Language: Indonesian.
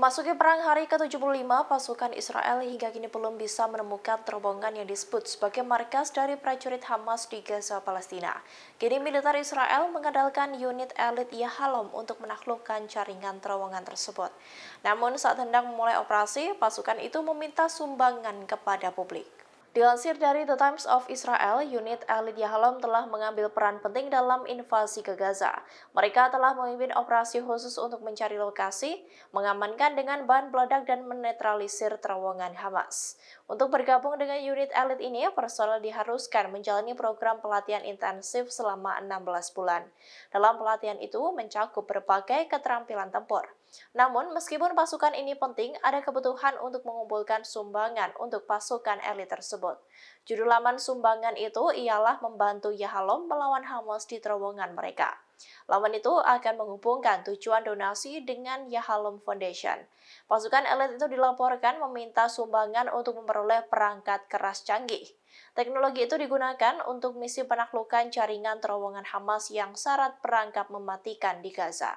Memasuki perang hari ke-75, pasukan Israel hingga kini belum bisa menemukan terowongan yang disebut sebagai markas dari prajurit Hamas di Gaza, Palestina. Kini militer Israel mengandalkan unit elit Yahalom untuk menaklukkan jaringan terowongan tersebut. Namun saat hendak memulai operasi, pasukan itu meminta sumbangan kepada publik. Dilansir dari The Times of Israel, unit elit Yahalom telah mengambil peran penting dalam invasi ke Gaza. Mereka telah memimpin operasi khusus untuk mencari lokasi, mengamankan dengan bahan peledak dan menetralisir terowongan Hamas. Untuk bergabung dengan unit elit ini, personel diharuskan menjalani program pelatihan intensif selama 16 bulan. Dalam pelatihan itu mencakup berbagai keterampilan tempur. Namun, meskipun pasukan ini penting, ada kebutuhan untuk mengumpulkan sumbangan untuk pasukan elit tersebut. Judul laman sumbangan itu ialah membantu Yahalom melawan Hamas di terowongan mereka. Laman itu akan menghubungkan tujuan donasi dengan Yahalom Foundation. Pasukan elit itu dilaporkan meminta sumbangan untuk memperoleh perangkat keras canggih. Teknologi itu digunakan untuk misi penaklukan jaringan terowongan Hamas yang syarat perangkap mematikan di Gaza.